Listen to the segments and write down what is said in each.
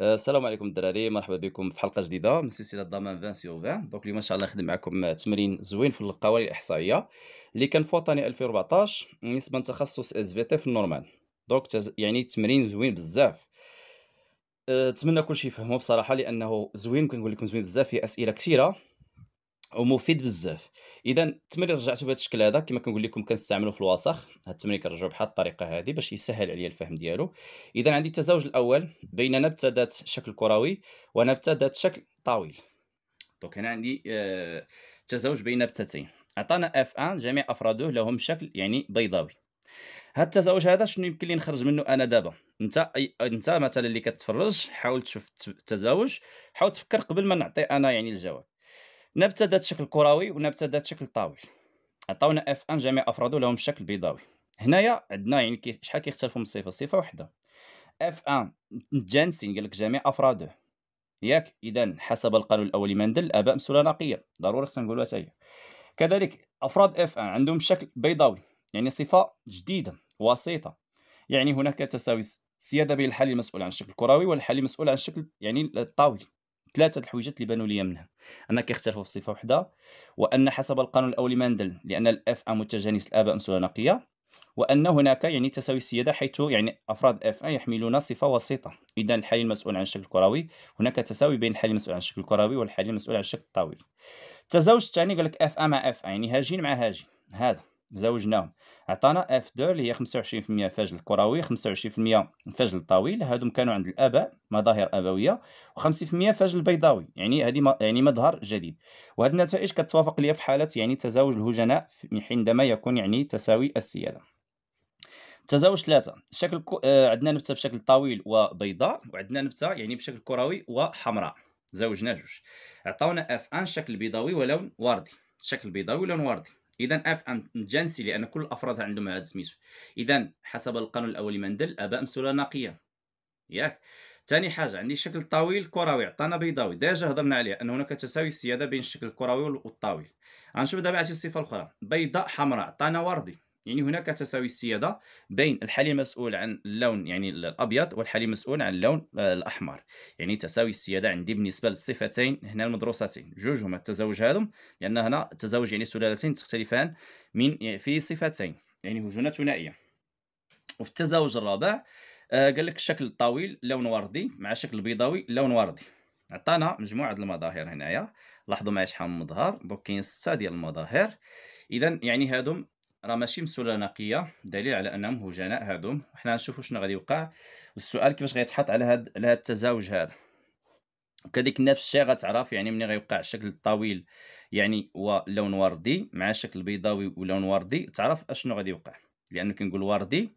آه، السلام عليكم الدراري مرحبا بكم في حلقه جديده من سلسله ضمان 20 سيغ 20 دونك اليوم ان شاء الله نخدم معكم تمرين زوين في القوارير الاحصائيه اللي كان في وطني 2014 نسبه تخصص اس في تي في النورمال دونك يعني تمرين زوين بزاف آه، نتمنى كلشي يفهمه بصراحه لانه زوين كنقول لكم زوين بزاف فيه اسئله كثيره ومفيد بزاف اذا التمرين رجعته بهذا الشكل هذا كما كنقول لكم كنستعملوه في الوسخ هذا التمرين كنرجعوا بحال الطريقه هذه باش يسهل عليا الفهم ديالو اذا عندي التزاوج الاول بين نبتة ذات شكل كروي ونبتة ذات شكل طويل دونك هنا عندي آه تزاوج بين نبتتين عطانا اف 1 جميع افراده لهم شكل يعني بيضاوي هاد التزاوج هذا شنو يمكن لي نخرج منه انا دابا انت انت مثلا اللي كتفرج حاول تشوف التزاوج حاول تفكر قبل ما نعطي انا يعني الجواب نبتة ذات شكل كروي ونبتة ذات شكل طاوي عطاونا اف ان جميع افراده لهم شكل بيضاوي هنايا عندنا يعني كي شحال كيختلفوا من صفه صفه واحده اف ان جنسين قال لك جميع افراده ياك اذا حسب القانون الاولي مندل الاباء مسؤوله نقيه ضروري خصنا نقولوها هي كذلك افراد اف ان عندهم شكل بيضاوي يعني صفه جديده وسيطه يعني هناك تساوي سياده بين الحالي المسؤول عن الشكل الكروي والحالي المسؤول عن الشكل يعني الطاوي ثلاثه الحويجات اللي بانوا لي منها ان كيختلفوا في صفه واحده وان حسب القانون الاولي ماندل لان الاف ام متجانس الاباء انسوله نقيه وان هناك يعني تساوي السياده حيث يعني افراد اف ان يحملون صفه وسيطه اذا الحالي المسؤول عن الشكل الكروي هناك تساوي بين الحالي المسؤول عن الشكل الكروي والحالي المسؤول عن الشكل الطويل التزاوج الثاني قال لك اف ام مع اف يعني هاجين مع هاجين هذا زوجناهم عطانا اف 2 اللي هي 25% فجل كروي 25% فجل طويل هادو كانوا عند الاباء مظاهر ابويه و50% فجل بيضاوي يعني هذه يعني مظهر جديد وهذه النتائج كتوافق ليا في حاله يعني تزاوج الهجناء عندما يكون يعني تساوي السياده تزاوج ثلاثة شكل كو... آه عندنا نبتة بشكل طويل وبيضاء وعندنا نبتة يعني بشكل كروي وحمراء زوجنا جوج عطاونا اف ان شكل بيضاوي ولون وردي شكل بيضاوي ولون وردي اذا اف جنسي لان كل الافراد عندهم هذا سميتو اذا حسب القانون الاولي مندل اباء مسؤوله نقيه ياك ثاني حاجه عندي الشكل الطويل الكروي عطانا بيضاوي ديجا هضرنا عليه ان هناك تساوي السياده بين الشكل الكروي والطويل غنشوف دابا على شي صفه اخرى بيضاء حمراء عطانا وردي يعني هناك تساوي السيادة بين الحالي المسؤول عن اللون يعني الأبيض والحالي المسؤول عن اللون آه، الأحمر يعني تساوي السيادة عندي بالنسبة للصفتين هنا المدروستين جوج هما التزاوج هادم لأن هنا التزاوج يعني سلالتين تختلفان من في صفتين يعني هجونة ثنائية وفي التزاوج الرابع آه، قال لك الشكل الطويل لون وردي مع شكل بيضاوي لون وردي عطانا مجموعه المظاهر هنايا لاحظوا معايا شحال من مظهر دوك كاين سته ديال المظاهر اذا يعني هادو راه ماشي مسوله نقيه دليل على انهم هجناء هادوم حنا نشوفوا شنو غادي يوقع والسؤال كيفاش غيتحط على هاد على هاد التزاوج هذا كذلك نفس الشيء غتعرف يعني ملي غيوقع الشكل الطويل يعني ولون وردي مع شكل بيضاوي ولون وردي تعرف اشنو غادي يوقع لانه كنقول وردي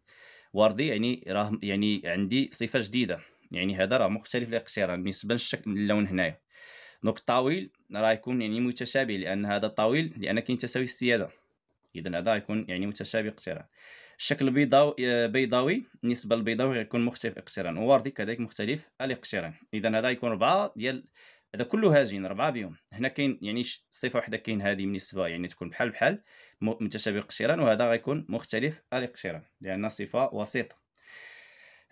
وردي يعني راه يعني عندي صفه جديده يعني هذا راه مختلف الاقتران بالنسبه للشكل اللون هنايا دونك الطويل راه يكون يعني متشابه لان هذا طويل لان كاين تساوي السياده اذا هذا يكون يعني متشابه اقتران الشكل بيضاوي النسبه البيضاوي غيكون مختلف اقتران وردي كذلك مختلف الاقتران اذا هذا يكون اربعه ديال هذا كله هاجين اربعه بهم هنا كاين يعني صفه واحده كاين هذه بالنسبه يعني تكون بحال بحال متشابه اقتران وهذا غيكون مختلف الاقتران لان صفه وسيطه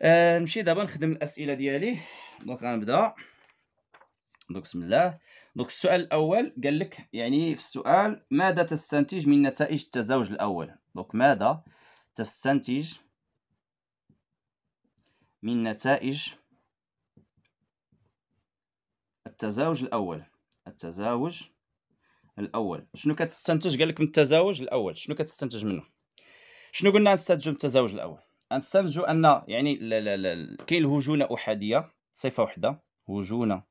آه نمشي دابا نخدم الاسئله ديالي دونك غنبدا دونك بسم الله دونك السؤال الاول قال لك يعني في السؤال ماذا تستنتج من نتائج التزاوج الاول دونك ماذا تستنتج من نتائج التزاوج الاول التزاوج الاول شنو كتستنتج قال لك من التزاوج الاول شنو كتستنتج منه شنو قلنا نستنتج من التزاوج الاول نستنتج ان يعني كاين الهجونه احاديه صفه وحده هجونه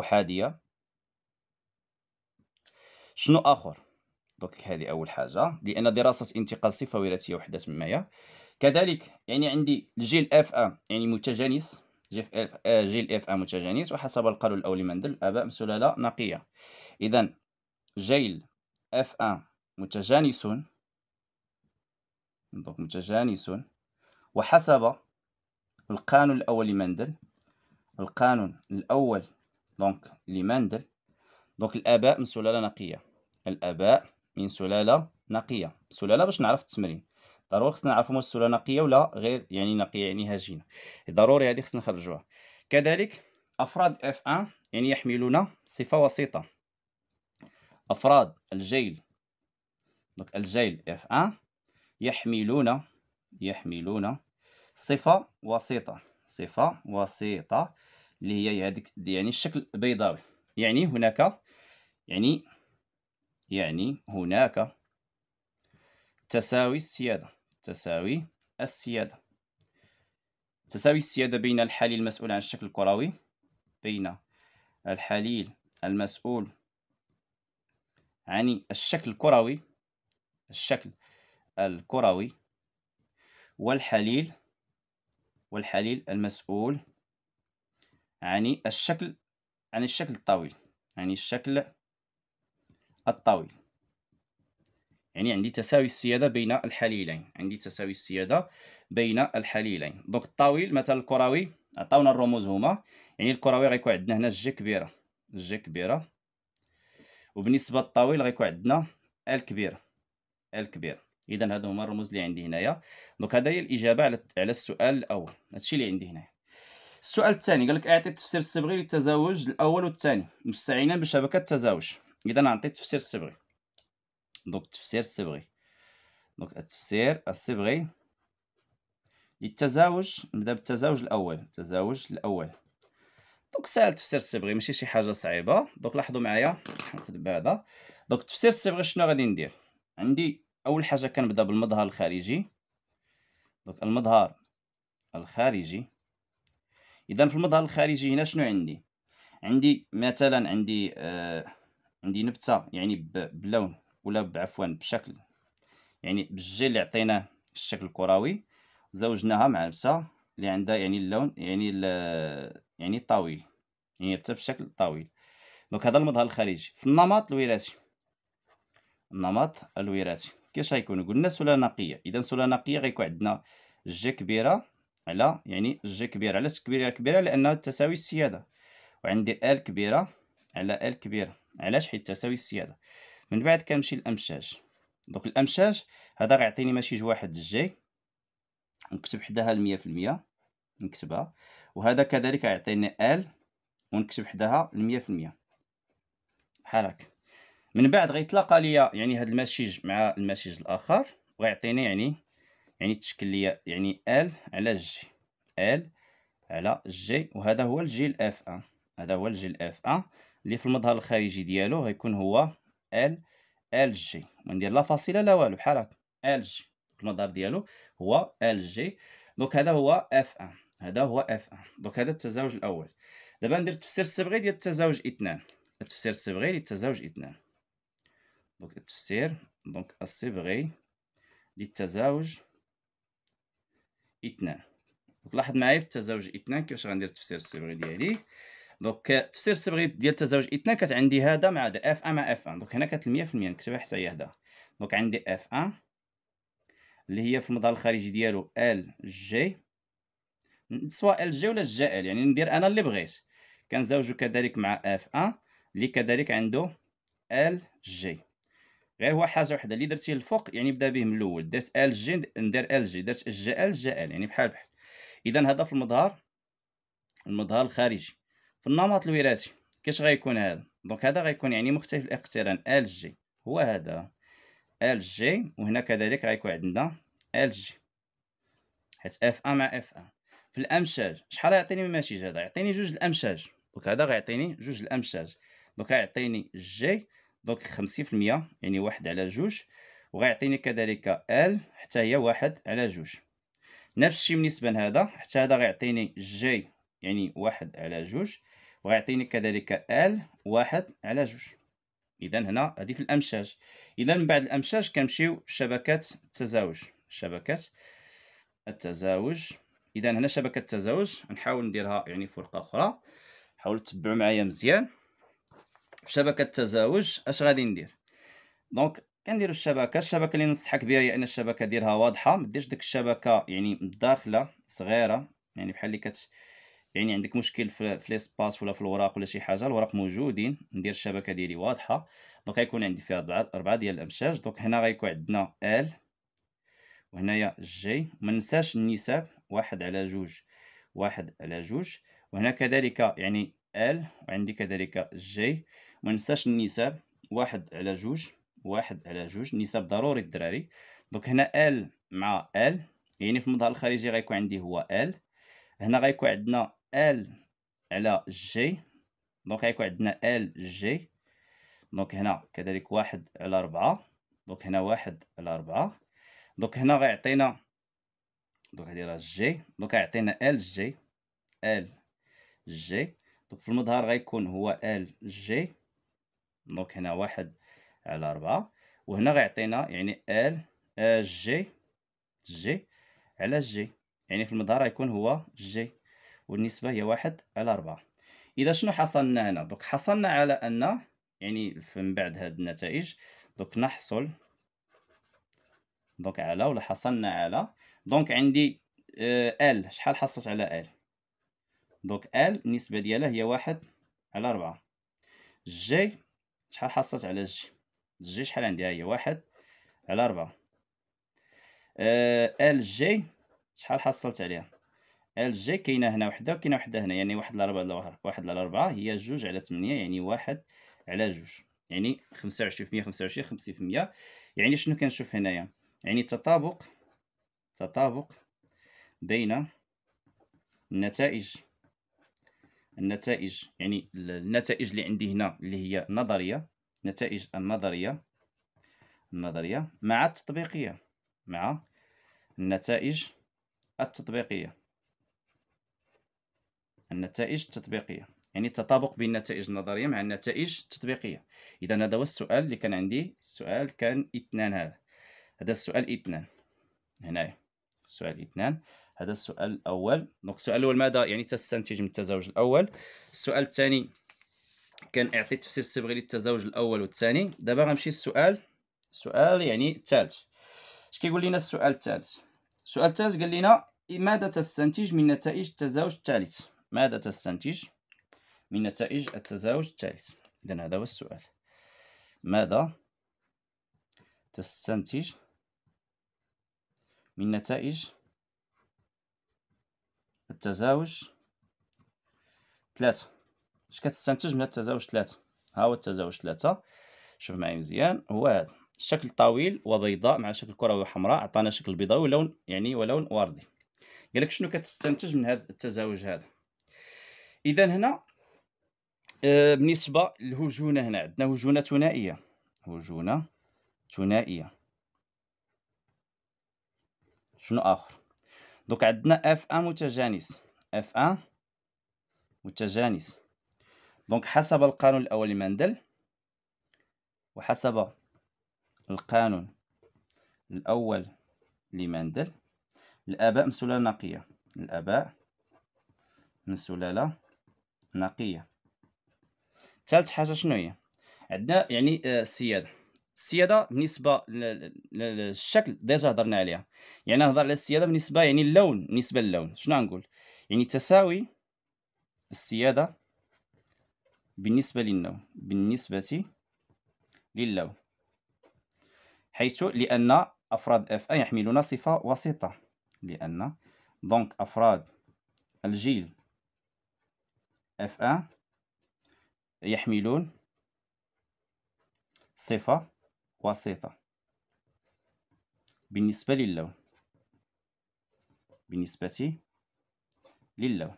احاديه شنو اخر دونك هذه اول حاجه لان دراسه انتقال صفه وراثيه وحده تمايا كذلك يعني عندي الجيل اف ان يعني متجانس جيل اف ان آه، متجانس وحسب القانون الاولي مندل اباء سلاله نقيه اذا جيل اف ان متجانس دونك متجانس وحسب القانون الاول لمندل القانون الاول دونك لمندل دونك الاباء من سلاله نقيه الاباء من سلاله نقيه سلاله باش نعرف التمرين ضروري خصنا نعرفوا واش السلاله نقيه ولا غير يعني نقيه يعني هجينه ضروري هذه خصنا نخرجوها كذلك افراد اف 1 يعني يحملون صفه وسيطه افراد الجيل دونك الجيل اف 1 يحملون يحملون صفه وسيطه صفه وسيطه اللي هي هذيك يعني الشكل بيضاوي يعني هناك يعني يعني هناك تساوي السيادة تساوي السيادة تساوي السيادة بين الحليل المسؤول عن الشكل الكروي بين الحليل المسؤول عن الشكل الكروي الشكل الكروي والحليل والحليل المسؤول عن الشكل عن الشكل الطويل عن يعني الشكل الطاولة يعني عندي تساوي السيادة بين الحليلين عندي تساوي السيادة بين الحليلين دونك الطاويل مثلا الكروي عطاونا الرموز هما يعني الكروي غيكون عندنا هنا جي كبيرة جي كبيرة وبالنسبة للطاويل غيكون عندنا ال ال كبيرة اذا هادو هما الرموز اللي عندي هنايا دونك هذا هي الاجابه على على السؤال الاول هادشي اللي عندي هنايا السؤال الثاني قال لك اعطي التفسير الصبغي للتزاوج الاول والثاني مستعينا بشبكه التزاوج اذا نعطي التفسير الصبغي دونك التفسير الصبغي دونك التفسير الصبغي للتزاوج نبدا بالتزاوج الاول التزاوج الاول دونك ساهل التفسير الصبغي ماشي شي حاجه صعيبه دونك لاحظوا معايا بعدا دونك التفسير الصبغي شنو غادي ندير عندي اول حاجه كنبدا بالمظهر الخارجي دونك المظهر الخارجي اذا في المظهر الخارجي هنا شنو عندي عندي مثلا عندي آه عندي نبته يعني بلون ولا عفوا بشكل يعني بالجي اللي عطيناه الشكل الكروي زوجناها مع نبته اللي عندها يعني اللون يعني يعني طويل يعني نبته بشكل طويل دونك هذا المظهر الخارجي في النمط الوراثي النمط الوراثي كيفاش غيكون قلنا سلة نقية إذا سلة نقية غيكون عندنا جي كبيرة على يعني جي كبيرة علاش كبيرة كبيرة لأنها تساوي السيادة وعندي ال كبيرة على ال كبيرة علاش حيت تساوي السياده من بعد كنمشي للامشاج دونك الامشاج هذا غيعطيني ماشي واحد جي نكتب حداها المية في المية نكتبها وهذا كذلك يعطيني ال ونكتب حداها المية في المية بحال هكا من بعد غيتلاقى ليا يعني هاد المسيج مع المسيج الاخر وغيعطيني يعني يعني تشكل ليا يعني ال على جي ال على جي وهذا هو الجي الاف ان هذا هو الجي الاف ان اللي في المظهر الخارجي ديالو غيكون هو ال ال جي ما ندير لا فاصله لا والو بحال هكا ال جي المظهر ديالو هو ال جي دونك هذا هو اف ان هذا هو اف ان دونك هذا التزاوج الاول دابا ندير التفسير الصبغي ديال التزاوج اثنان التفسير الصبغي للتزاوج اثنان دونك التفسير دونك الصبغي للتزاوج اثنان لاحظ معايا في التزاوج اثنان كيفاش غندير التفسير الصبغي ديالي دونك تفسير الصبغي ديال تزاوج اثنان كانت عندي هذا مع هذا اف ا مع اف 1 دونك هنا كانت 100% نكتبها حتى هي هذا دونك عندي اف 1 اللي هي في المظهر الخارجي ديالو ال جي سواء ال جي ولا جي ال يعني ندير انا اللي بغيت كنزاوجو كذلك مع اف 1 اللي كذلك عنده ال جي غير هو حاجه وحده اللي درتيه الفوق يعني بدا به من الاول درت ال جي ندير ال جي درت جي ال جي ال يعني بحال بحال اذا هذا في المظهر المظهر الخارجي في النمط الوراثي كاش غيكون هذا دونك هذا غيكون يعني مختلف الاقتران ال جي هو هذا ال جي وهنا كذلك غيكون عندنا ال جي حيت اف ا مع اف ا في الامشاج شحال يعطيني من ماشي هذا يعطيني جوج الامشاج دونك هذا غيعطيني جوج الامشاج دونك غيعطيني جي دونك 50% يعني واحد على جوج وغيعطيني كذلك ال حتى هي واحد على جوج نفس الشيء بالنسبه لهذا حتى هذا غيعطيني جي يعني واحد على جوج وغيعطيني كذلك ال واحد على جوج اذا هنا هذه في الامشاج اذا من بعد الامشاج كنمشيو شبكات التزاوج شبكات التزاوج اذا هنا شبكه التزاوج نحاول نديرها يعني فرقه اخرى حاول تتبعوا معايا مزيان في شبكه التزاوج اش غادي ندير دونك كنديروا الشبكه الشبكه اللي ننصحك بها هي ان الشبكه ديرها واضحه ما ديرش ديك الشبكه يعني مداخله صغيره يعني بحال اللي كت يعني عندك مشكل في ليسباس ولا في الوراق ولا شي حاجه الوراق موجودين ندير الشبكه ديالي واضحه دونك غيكون عندي فيها اربعه ديال الامشاج دونك هنا غيكون عندنا ال وهنايا جي ما ننساش النساب واحد على جوج واحد على جوج وهنا كذلك يعني ال وعندي كذلك جي ما ننساش النساب واحد على جوج واحد على جوج النساب ضروري الدراري دونك هنا ال مع ال يعني في المظهر الخارجي غيكون عندي هو ال هنا غيكون عندنا ال على جي دونك غيكون عندنا ال جي دونك هنا كذلك واحد على ربعة دونك هنا واحد على ربعة دونك هنا غيعطينا دونك هادي راه جي دونك غيعطينا ال جي ال جي دونك في المظهر غيكون هو ال جي دونك هنا واحد على ربعة وهنا غيعطينا يعني ال جي جي على جي يعني في المظهر غيكون هو جي والنسبة هي واحد على أربعة إذا شنو حصلنا هنا دوك حصلنا على أن يعني من بعد هاد النتائج دوك نحصل دوك على ولا حصلنا على دونك عندي ال آه، شحال حصلت على ال دوك ال النسبة ديالها هي واحد على أربعة جي شحال حصلت على جي جي شحال عندها هي واحد على أربعة ال آه، جي شحال حصلت عليها ال جي كاينه هنا وحده وكاينه وحده هنا يعني واحد على ربعة واحد على ربعة هي جوج على تمنية يعني واحد على جوج يعني خمسة وعشرين في مية خمسة وعشرين خمسين في المية يعني شنو كنشوف هنايا يعني تطابق تطابق بين النتائج النتائج يعني النتائج اللي عندي هنا اللي هي نظرية نتائج النظرية النظرية مع التطبيقية مع النتائج التطبيقية النتائج التطبيقيه يعني التطابق بين النتائج النظريه مع النتائج التطبيقيه اذا هذا هو السؤال اللي كان عندي السؤال كان اثنان هذا هذا السؤال اثنان هنايا السؤال اثنان هذا السؤال الاول دونك السؤال الاول ماذا يعني تستنتج من التزاوج الاول السؤال الثاني كان اعطي التفسير الصبغي للتزاوج الاول والثاني دابا غنمشي للسؤال السؤال يعني الثالث اش كيقول لنا السؤال الثالث السؤال الثالث قال لنا ماذا تستنتج من نتائج التزاوج الثالث ماذا تستنتج من نتائج التزاوج الثالث إذا هذا هو السؤال ماذا تستنتج من نتائج التزاوج ثلاثة اش كتستنتج من التزاوج ثلاثة ها هو التزاوج ثلاثة شوف معايا مزيان هو هذا الشكل طويل وبيضاء مع شكل كروي وحمراء عطانا شكل بيضاوي ولون يعني ولون وردي قالك شنو كتستنتج من هذا التزاوج هذا اذا هنا آه، بالنسبه للهجونه هنا عندنا هجونه ثنائيه هجونه ثنائيه شنو اخر دونك عندنا اف ا متجانس اف ا متجانس دونك حسب القانون الاول لمندل وحسب القانون الاول لمندل الاباء من سلاله نقيه الاباء من سلاله نقيه ثالث حاجه شنو هي عندنا يعني آه، السياده السياده بالنسبه للشكل ديجا هضرنا عليها يعني نهضر على السياده بالنسبه يعني اللون بالنسبه للون شنو نقول يعني تساوي السياده بالنسبه للون بالنسبه للون حيث لان افراد اف ان يحملون صفه وسيطه لان دونك افراد الجيل اف ان يحملون صفة وسيطة بالنسبة للون بالنسبة للون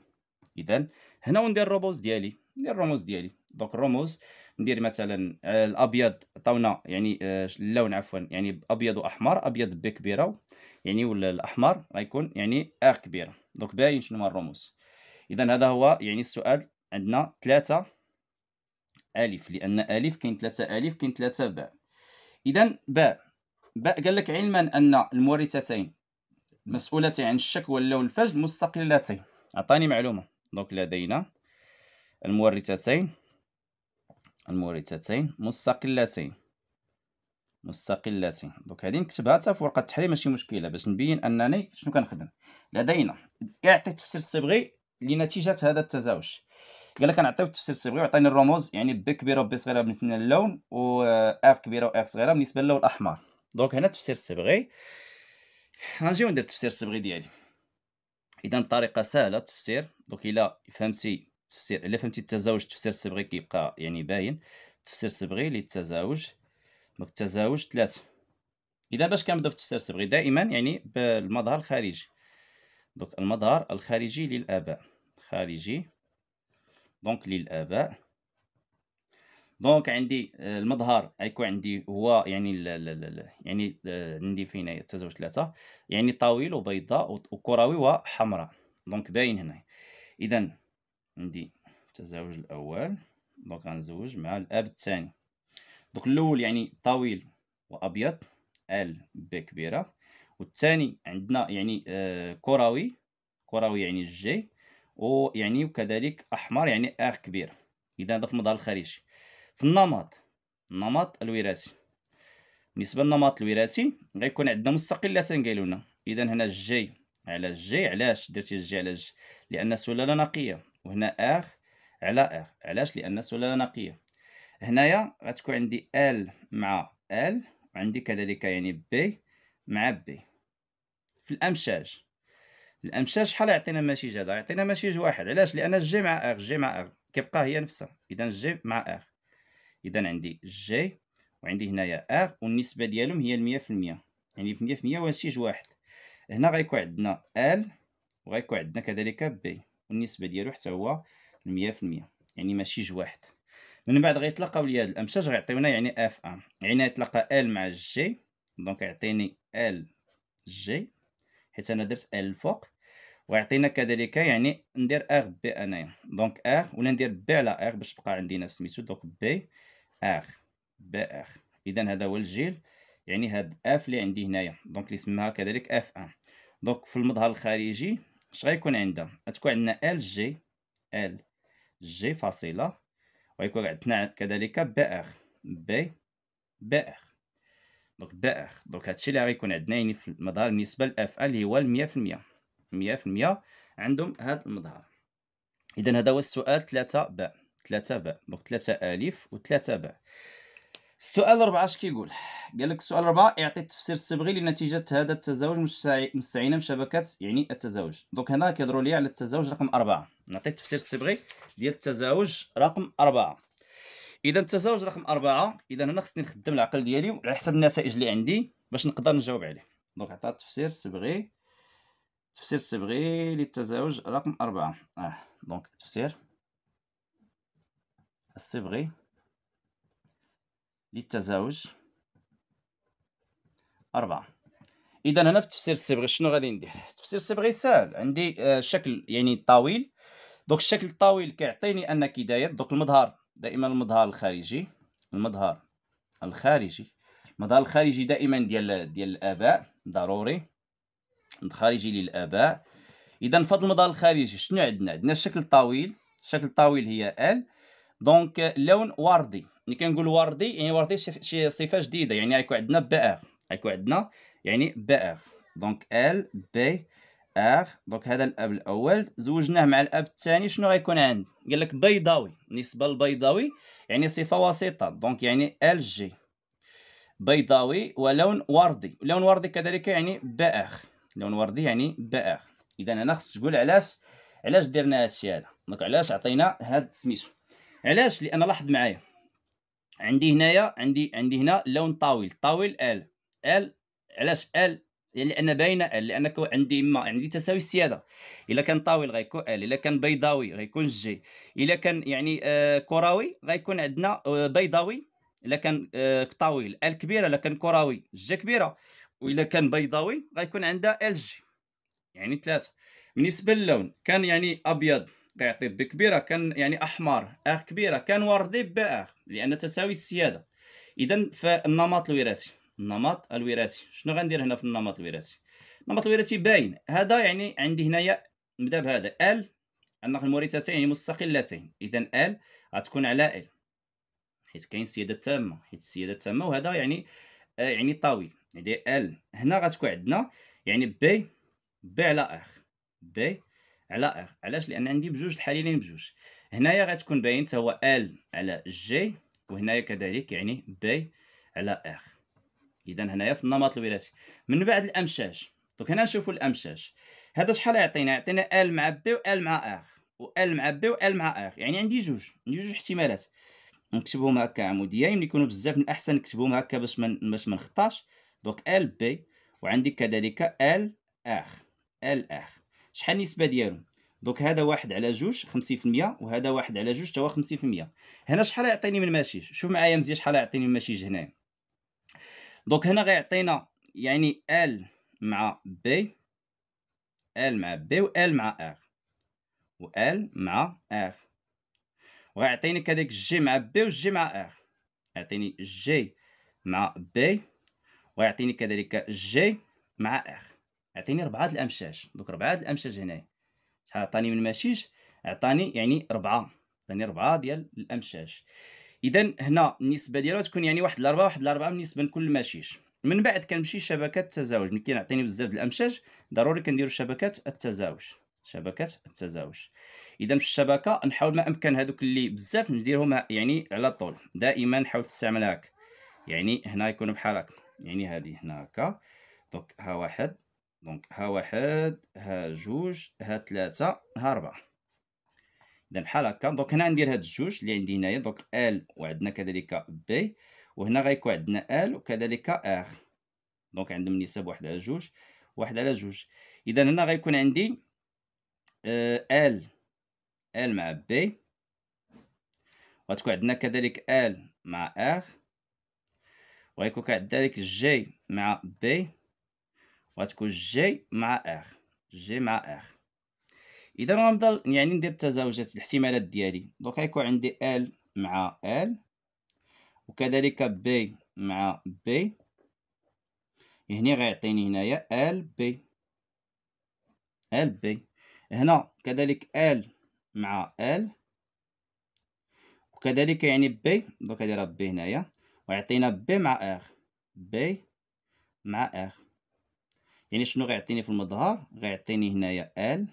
إذا هنا وندير الرموز ديالي ندير الرموز ديالي دوك الرموز ندير مثلا آه، الابيض طونا يعني آه، اللون عفوا يعني ابيض واحمر ابيض ب كبيره يعني ولا الاحمر غيكون يعني ا كبيره دوك باين شنو هما الرموز اذا هذا هو يعني السؤال عندنا ثلاثة الف لان الف كاين ثلاثة الف كاين ثلاثة باء اذا باء باء قال لك علما ان المورثتين المسؤولتين عن الشك واللون الفجر مستقلتين اعطاني معلومه دونك لدينا المورثتين المورثتين مستقلتين مستقلتين دونك هذه نكتبها حتى في ورقه التحرير ماشي مشكله باش نبين انني شنو كنخدم لدينا اعطي التفسير الصبغي لنتيجه هذا التزاوج قال لك نعطيو التفسير الصبغي وعطيني الرموز يعني ب كبيره وب صغيره بالنسبه للون و اف آه كبيره و اف آه صغيره بالنسبه للون الاحمر دونك هنا التفسير الصبغي غنجيو ندير التفسير الصبغي ديالي اذا بطريقه سهله التفسير دونك الا فهمتي تفسير الا فهمتي التزاوج التفسير الصبغي كيبقى يعني باين التفسير الصبغي للتزاوج دونك التزاوج ثلاثة اذا باش كنبداو في التفسير الصبغي دائما يعني بالمظهر الخارجي دونك المظهر الخارجي للاباء خارجي دونك للاباء دونك عندي آه، المظهر غيكون عندي هو يعني ال ال ال يعني آه، عندي فين هي ثلاثه يعني طويل وبيضاء وكروي وحمراء دونك باين هنا اذا عندي التزاوج الاول دونك غنزوج مع الاب الثاني دونك الاول يعني طويل وابيض ال ب كبيره والثاني عندنا يعني آه، كروي كروي يعني جي ويعني وكذلك أحمر يعني اخ كبير إذا هذا في المظهر الخارجي في النمط النمط الوراثي بالنسبة للنمط الوراثي غيكون عندنا مستقلتان قالوا لنا إذا هنا جي على جي علاش درتي جي على جي لأن سلالة نقية وهنا اخ على اخ علاش لأن سلالة نقية هنايا غتكون عندي ال مع ال وعندي كذلك يعني بي مع بي في الامشاج الامشاج شحال يعطينا مسيج هذا يعطينا مسيج واحد علاش لان الجي مع ار جي مع ار كيبقى هي نفسها اذا الجي مع ار اذا عندي جي وعندي هنايا ار والنسبه ديالهم هي 100% يعني في مية في مية واحد هنا غيكون عندنا ال وغيكون عندنا كذلك بي والنسبه ديالو حتى هو 100% في يعني مسيج واحد من بعد غيتلاقاو لي هاد الامشاج غيعطيونا يعني اف ان يعني يتلاقى ال مع جي دونك يعطيني ال جي حيت انا درت ال الفوق ويعطينا كذلك يعني ندير اغ بي انايا دونك اغ ولا ندير بي على اغ باش تبقى عندي نفس سميتو دونك بي اغ بي اغ اذا هذا هو الجيل يعني هاد اف اللي عندي هنايا دونك اللي سماها كذلك اف ان دونك في المظهر الخارجي اش غيكون عندنا غتكون عندنا ال جي ال جي فاصله ويكون عندنا كذلك بي اغ بي بي اغ دونك بي اغ دونك هادشي اللي غيكون عندنا يعني في المظهر بالنسبه لاف ان اللي هو 100% 100% عندهم هذا المظهر اذا هذا هو السؤال 3 ب 3 ب دونك 3 الف و 3 ب السؤال 4 اش كيقول قال لك السؤال 4 يعطي التفسير الصبغي لنتيجه هذا التزاوج مستعينه بشبكه يعني التزاوج دونك هنا كيهضروا لي على التزاوج رقم 4 نعطي التفسير الصبغي ديال التزاوج رقم 4 اذا التزاوج رقم 4 اذا هنا خصني نخدم العقل ديالي على حسب النتائج اللي عندي باش نقدر نجاوب عليه دونك عطات التفسير الصبغي تفسير صبغي للتزاوج رقم أربعة آه. دونك تفسير الصبغي للتزاوج أربعة إذا هنا في التفسير الصبغي شنو غادي ندير التفسير الصبغي ساهل عندي آه شكل يعني طويل دوك الشكل الطويل كيعطيني أن داير دوك المظهر دائما المظهر الخارجي المظهر الخارجي المظهر الخارجي دائما ديال ديال الآباء ضروري النقد خارجي للاباء اذا فهاد المضاد الخارجي شنو عندنا عندنا الشكل الطويل الشكل الطويل هي ال دونك لون وردي ملي كنقول وردي يعني وردي يعني شي صفه جديده يعني غيكون عندنا باغ غيكون عندنا يعني باغ دونك ال بي اغ دونك هذا الاب الاول زوجناه مع الاب الثاني شنو غيكون عندي قال لك بيضاوي بالنسبه للبيضاوي يعني صفه وسيطه دونك يعني ال جي بيضاوي ولون وردي لون وردي كذلك يعني باغ لون وردي يعني بائع اذا هنا خص تقول علاش علاش درنا هذا الشيء هذا دونك علاش عطينا هذا سميتو علاش لان لاحظ معايا عندي هنايا عندي عندي هنا لون طاول طاول ال ال علاش ال يعني لان باينه ال لان عندي اما عندي تساوي السياده الا كان طاول غيكون ال الا كان بيضاوي غيكون جي الا كان يعني آه كروي غيكون عندنا آه بيضاوي الا كان آه طاول ال كبيره الا كان كروي جي كبيره والا كان بيضاوي غيكون عندها ال جي يعني ثلاثه بالنسبه للون كان يعني ابيض غيعطي ب كبيره كان يعني احمر اغ كبيره كان وردي ب اغ لان تساوي السياده اذا فالنمط الوراثي النمط الوراثي شنو غندير هنا في النمط الوراثي النمط الوراثي باين هذا يعني عندي هنايا نبدا بهذا ال عندنا المورثتين يعني مستقلتين اذا ال غتكون على ال حيت كاين السياده التامه حيت السياده التامه وهذا يعني آه، يعني طويل دي ال هنا غتكون عندنا يعني بي بي على اخ بي على اخ علاش لان عندي بجوج الحاليلين بجوج هنايا غتكون باين تا هو ال على جي وهنايا كذلك يعني بي على اخ اذا هنايا في النمط الوراثي من بعد الامشاج دونك هنا نشوفوا الامشاج هذا شحال يعطينا يعطينا ال مع بي وال مع اخ وال مع بي وال مع اخ يعني عندي جوج عندي جوج احتمالات نكتبهم هكا عموديا ملي يكونوا بزاف من الاحسن نكتبهم هكا باش ما باش ما نخطاش دونك ال بي وعندي كذلك ال اخ ال اخ شحال النسبه ديالهم؟ دونك هذا واحد على جوج 50% وهذا واحد على جوج توا 50% هنا شحال يعطيني من ماشيج شوف معايا مزيان شحال يعطيني من ماشيج هنايا دونك هنا غيعطينا يعني ال مع بي ال مع بي و ال مع اخ و ال مع اخ وغيعطيني كذلك جي مع بي و جي مع اخ يعطيني جي مع بي ويعطيني كذلك جي مع اخ يعطيني ربعة الامشاش دوك ربعة الامشاج هنايا شحال عطاني من ماشيش عطاني يعني ربعة عطاني ربعة ديال الامشاج اذا هنا النسبه ديالها تكون يعني واحد لاربعة واحد لاربعة بالنسبه لكل ماشيش من بعد كنمشي شبكات التزاوج ملي كيعطيني بزاف ديال الامشاج ضروري كنديرو شبكات التزاوج شبكه التزاوج اذا في الشبكه نحاول ما امكن هذوك اللي بزاف نديرهم يعني على طول دائما حاول تستعمل هاك يعني هنا يكونوا بحال هكا يعني هذه هنا هكا دونك ها واحد دونك ها واحد ها جوج ها ثلاثة ها ربعة إذا بحال هكا دونك هنا غندير هاد الجوج اللي عندي هنايا دونك ال وعندنا كذلك بي وهنا غيكون عندنا ال وكذلك اخ دونك عندهم نسب واحد على جوج واحد على جوج إذا هنا غيكون عندي ال آه، ال مع بي وغتكون عندنا كذلك ال مع اخ وغيكون كذلك جي مع بي وغتكون جي مع اخ جي مع اخ اذا غنبدا يعني ندير تزاوجات الاحتمالات ديالي دونك غيكون عندي ال مع ال وكذلك بي مع بي هنا غيعطيني هنايا ال بي ال بي هنا كذلك ال مع ال وكذلك يعني بي دونك راه بي هنايا ويعطينا ب مع اخ ب مع اخ يعني شنو غيعطيني في المظهر غيعطيني هنايا ال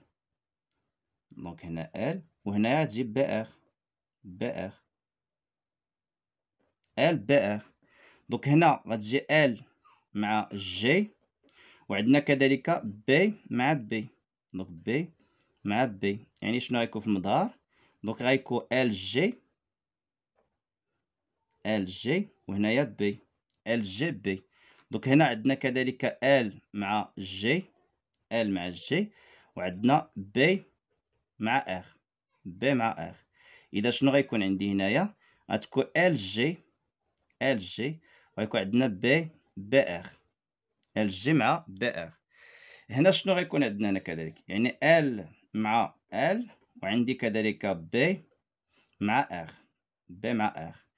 دونك هنا ال وهنايا تجيب ب اخ ب اخ ال ب اخ دونك هنا غتجي ال مع جي وعندنا كذلك بي مع بي دونك بي مع بي يعني شنو غيكون في المظهر دونك غيكون ال جي ال جي وهنايا بي ال جي بي دوك هنا عندنا كذلك ال مع جي ال مع جي وعندنا بي مع اخ بي مع اخ اذا شنو غيكون عندي هنايا غتكون ال جي ال جي غيكون عندنا بي بي اخ ال جي مع بي اخ هنا شنو غيكون عندنا هنا كذلك يعني ال مع ال وعندي كذلك بي مع اخ بي مع اخ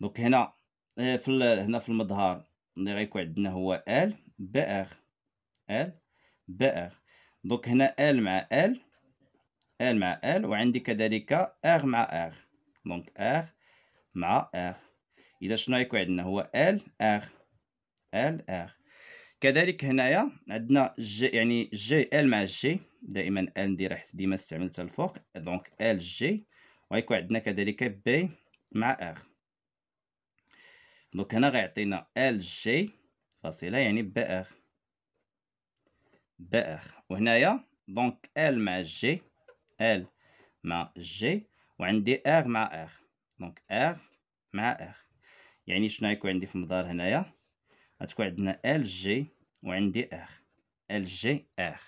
دونك هنا آه، في هنا في المظهر اللي غيكون عندنا هو ال ار ال ار دونك هنا ال مع ال ال مع ال وعندي كذلك ار مع ار دونك ار مع ار اذا شنو غيكون عندنا هو ال ار ال ار كذلك هنايا عندنا جي يعني جي ال مع جي دائما ال ندير حيت ديما استعملتها الفوق دونك ال جي وغيكون عندنا كذلك بي مع ار دونك هنا غيعطينا ال جي فاصله يعني ب ار ب ار وهنايا دونك ال مع جي ال مع جي وعندي ار مع ار دونك ار مع ار يعني شنو غيكون عندي في المدار هنايا غتكون عندنا ال جي وعندي ار ال جي ار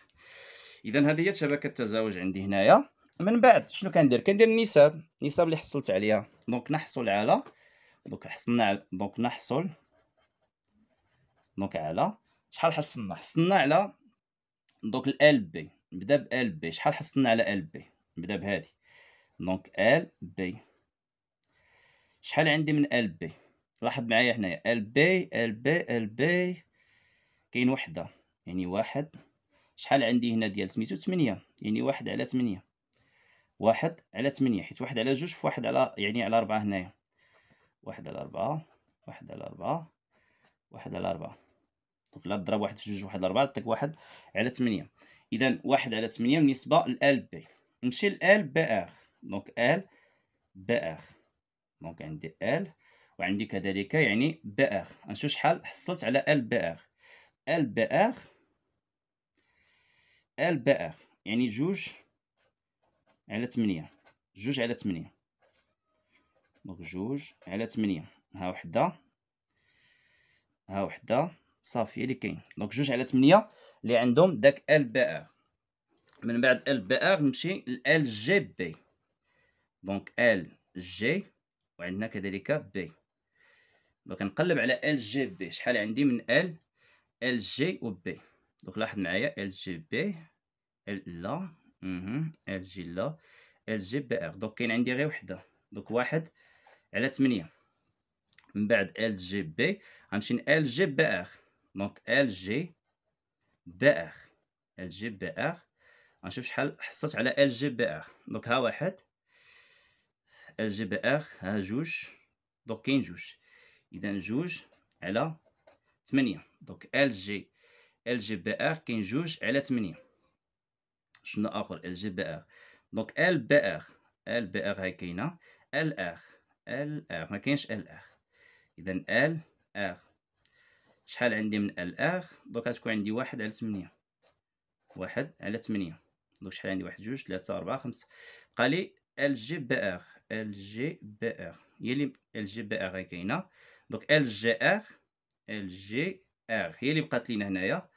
اذا هذه هي شبكه التزاوج عندي هنايا من بعد شنو كندير كندير النسب النسب اللي حصلت عليها دونك نحصل على دونك حصلنا على دونك نحصل دونك على شحال حصلنا حصلنا على دونك ال بي نبدا ب ال بي شحال حصلنا على ال بي نبدا بهادي دونك ال بي شحال عندي من ال بي لاحظ معايا هنايا ال بي ال بي ال بي كاين وحده يعني واحد شحال عندي هنا ديال سميتو 8 يعني واحد على 8 واحد على 8 حيت واحد على جوج في واحد على يعني على 4 هنايا واحد على ربعة واحد على ربعة واحد على ربعة دونك لا تضرب واحد في جوج واحد على ربعة تعطيك واحد على تمنية إذا واحد على تمنية بالنسبة لال بي نمشي لال بي اخ دونك ال بي اخ دونك عندي ال وعندي كذلك يعني بي اخ نشوف شحال حصلت على ال بي اخ ال بي اخ ال بي اخ يعني جوج على تمنية جوج على تمنية دونك جوج على تمنية ها وحدة ها وحدة صافي هي اللي كاين دونك جوج على تمنية اللي عندهم داك ال بي ار من بعد ال بي ار نمشي لال جي بي دونك ال جي وعندنا كذلك بي دونك نقلب على ال جي بي شحال عندي من ال ال جي و بي دونك لاحظ معايا ال جي بي ال لا ال جي لا ال جي بي ار دونك كاين عندي غير وحده دونك واحد على 8 من بعد ال جي بي غنمشي ل جي بي ار دونك ال جي بي ار ال جي بي ار غنشوف شحال حصلت على ال جي بي ار دونك ها واحد ال جي بي ار ها جوج دونك كاين جوج اذا جوج على 8 دونك ال جي ال جي بي ار كاين جوج على 8 شنو اخر ال جي بي ار دونك ال بي ار ال بي ار هاي كاينه ال ار ال ار ما كاينش ار إذا ال ار شحال عندي من ال ار دوك غتكون عندي واحد على تمنية واحد على تمنية دوك شحال عندي واحد جوج ثلاثة أربعة خمسة بقى لي ب بي ال جي بي ار هي اللي الجي بي اغ كاينه جي ار ال جي ار هي اللي بقات لينا هنايا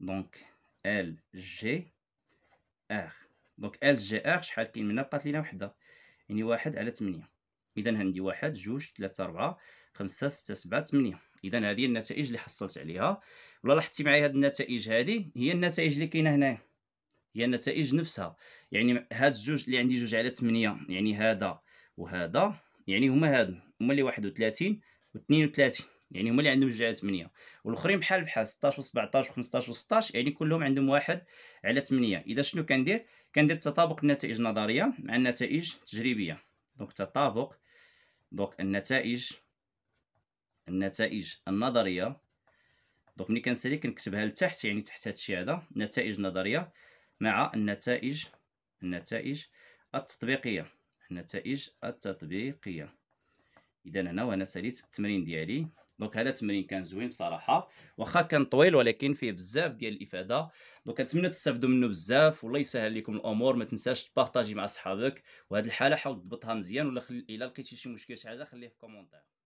دونك ال جي ار دونك ال جي ار شحال كاين منها بقات لينا وحده يعني واحد على 8 اذا عندي واحد جوج ثلاثة أربعة خمسة ستة سبعة ثمانية اذا هذه النتائج اللي حصلت عليها ولا لاحظتي معايا هاد النتائج هادي هي النتائج اللي كاينه هنايا هي النتائج نفسها يعني هاد الجوج اللي عندي جوج على ثمانية يعني هذا وهذا يعني هما هادو هما اللي واحد وثلاثين واثنين وثلاثين يعني هما اللي عندهم جوج على ثمانية والاخرين بحال بحال ستاش وسبعتاش وخمسطاش وستاش يعني كلهم عندهم واحد على ثمانية اذا شنو كندير كندير تطابق النتائج النظريه مع النتائج التجريبيه دونك تطابق دونك النتائج النتائج النظريه دونك ملي كنسالي كنكتبها لتحت يعني تحت هادشي هذا نتائج نظريه مع النتائج النتائج التطبيقيه النتائج التطبيقيه اذا هنا وانا ساليت التمرين ديالي دونك هذا التمرين كان زوين بصراحه واخا كان طويل ولكن فيه بزاف ديال الافاده دونك كنتمنى تستافدوا منه بزاف والله يسهل لكم الامور ما تنساش تبارطاجي مع صحابك وهذه الحاله حاول تضبطها مزيان ولا خل... الا لقيتي شي مشكل شي حاجه خليه في كومونتير